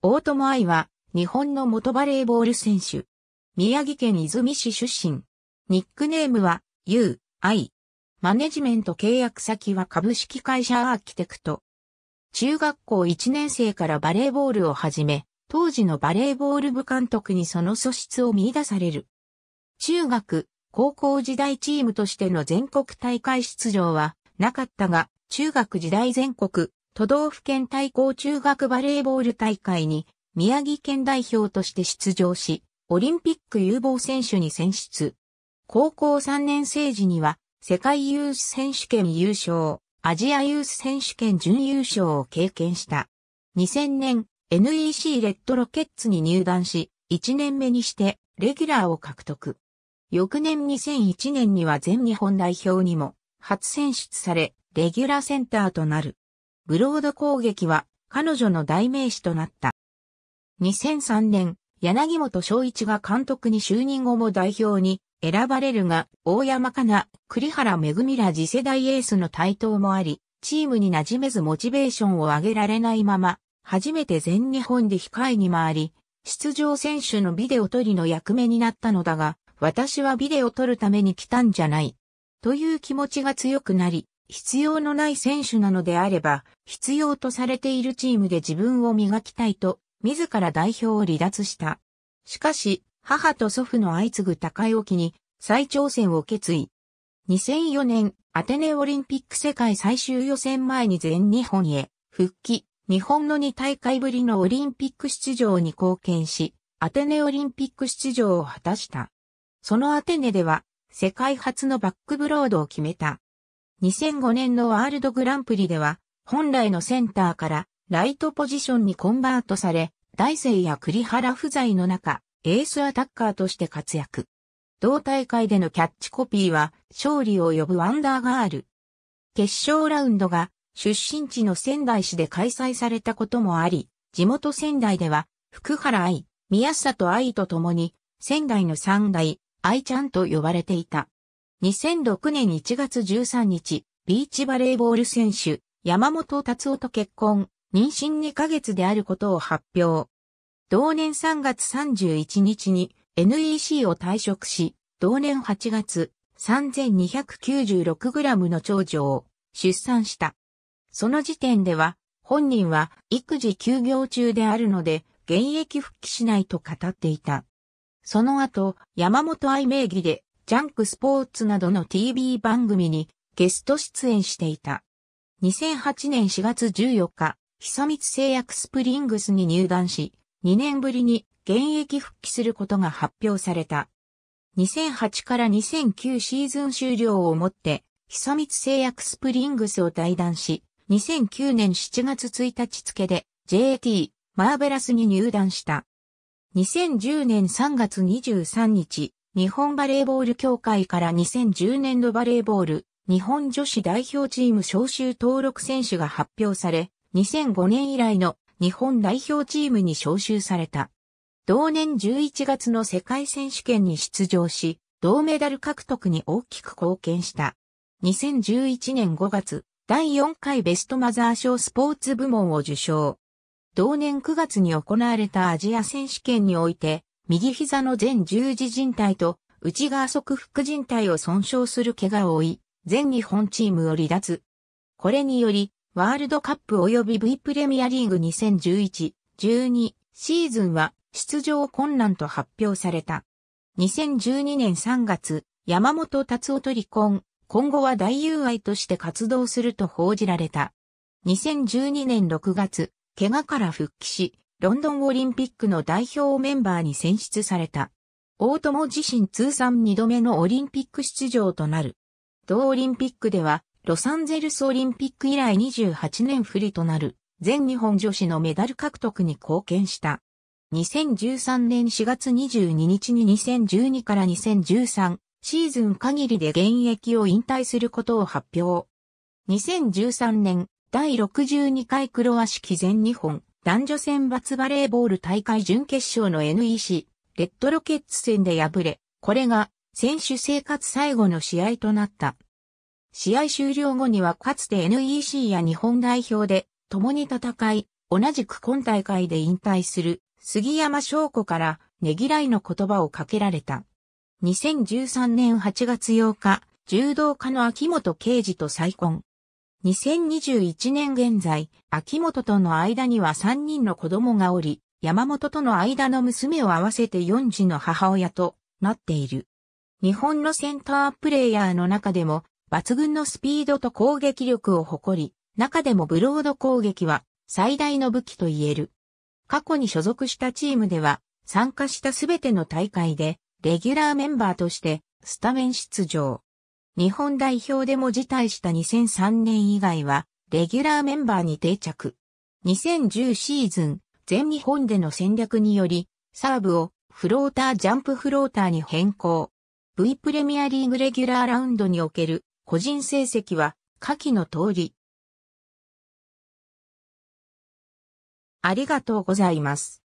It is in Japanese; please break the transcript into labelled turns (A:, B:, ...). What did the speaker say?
A: 大友愛は、日本の元バレーボール選手。宮城県泉市出身。ニックネームは、U、I。マネジメント契約先は株式会社アーキテクト。中学校1年生からバレーボールを始め、当時のバレーボール部監督にその素質を見出される。中学、高校時代チームとしての全国大会出場はなかったが、中学時代全国、都道府県対抗中学バレーボール大会に宮城県代表として出場し、オリンピック有望選手に選出。高校3年生時には世界ユース選手権優勝、アジアユース選手権準優勝を経験した。2000年 NEC レッドロケッツに入団し、1年目にしてレギュラーを獲得。翌年2001年には全日本代表にも初選出され、レギュラーセンターとなる。ブロード攻撃は彼女の代名詞となった。2003年、柳本昭一が監督に就任後も代表に選ばれるが、大山かな、栗原恵ら次世代エースの台頭もあり、チームに馴染めずモチベーションを上げられないまま、初めて全日本で控えに回り、出場選手のビデオ撮りの役目になったのだが、私はビデオ撮るために来たんじゃない。という気持ちが強くなり、必要のない選手なのであれば、必要とされているチームで自分を磨きたいと、自ら代表を離脱した。しかし、母と祖父の相次ぐ高い沖に再挑戦を決意。2004年、アテネオリンピック世界最終予選前に全日本へ復帰、日本の2大会ぶりのオリンピック出場に貢献し、アテネオリンピック出場を果たした。そのアテネでは、世界初のバックブロードを決めた。2005年のワールドグランプリでは、本来のセンターからライトポジションにコンバートされ、大勢や栗原不在の中、エースアタッカーとして活躍。同大会でのキャッチコピーは、勝利を呼ぶワンダーガール。決勝ラウンドが出身地の仙台市で開催されたこともあり、地元仙台では、福原愛、宮里愛と共に、仙台の三大、愛ちゃんと呼ばれていた。2006年1月13日、ビーチバレーボール選手、山本達夫と結婚、妊娠2ヶ月であることを発表。同年3月31日に NEC を退職し、同年8月、3296g の長女を出産した。その時点では、本人は育児休業中であるので、現役復帰しないと語っていた。その後、山本愛名義でジャンクスポーツなどの TV 番組にゲスト出演していた。2008年4月14日、久光製薬スプリングスに入団し、2年ぶりに現役復帰することが発表された。2008から2009シーズン終了をもって、久光製薬スプリングスを退団し、2009年7月1日付で JT マーベラスに入団した。2010年3月23日、日本バレーボール協会から2010年度バレーボール日本女子代表チーム招集登録選手が発表され、2005年以来の日本代表チームに招集された。同年11月の世界選手権に出場し、銅メダル獲得に大きく貢献した。2011年5月、第4回ベストマザー賞スポーツ部門を受賞。同年9月に行われたアジア選手権において、右膝の全十字靭帯と内側側副靭帯を損傷する怪我を負い、全日本チームを離脱。これにより、ワールドカップ及び V プレミアリーグ2011、12シーズンは出場困難と発表された。2012年3月、山本達夫と離婚、今後は大友愛として活動すると報じられた。2012年6月、怪我から復帰し、ロンドンオリンピックの代表メンバーに選出された。大友自身通算2度目のオリンピック出場となる。同オリンピックでは、ロサンゼルスオリンピック以来28年振りとなる、全日本女子のメダル獲得に貢献した。2013年4月22日に2012から2013シーズン限りで現役を引退することを発表。2013年第62回クロア式全日本男女選抜バレーボール大会準決勝の NEC、レッドロケッツ戦で敗れ、これが選手生活最後の試合となった。試合終了後にはかつて NEC や日本代表で共に戦い、同じく今大会で引退する杉山翔子からねぎらいの言葉をかけられた。2013年8月8日、柔道家の秋元啓治と再婚。2021年現在、秋元との間には3人の子供がおり、山本との間の娘を合わせて4児の母親となっている。日本のセンタープレイヤーの中でも、抜群のスピードと攻撃力を誇り、中でもブロード攻撃は最大の武器と言える。過去に所属したチームでは、参加したすべての大会で、レギュラーメンバーとして、スタメン出場。日本代表でも辞退した2003年以外は、レギュラーメンバーに定着。2010シーズン、全日本での戦略により、サーブをフロータージャンプフローターに変更。V プレミアリーグレギュラーラウンドにおける個人成績は下記の通り。ありがとうございます。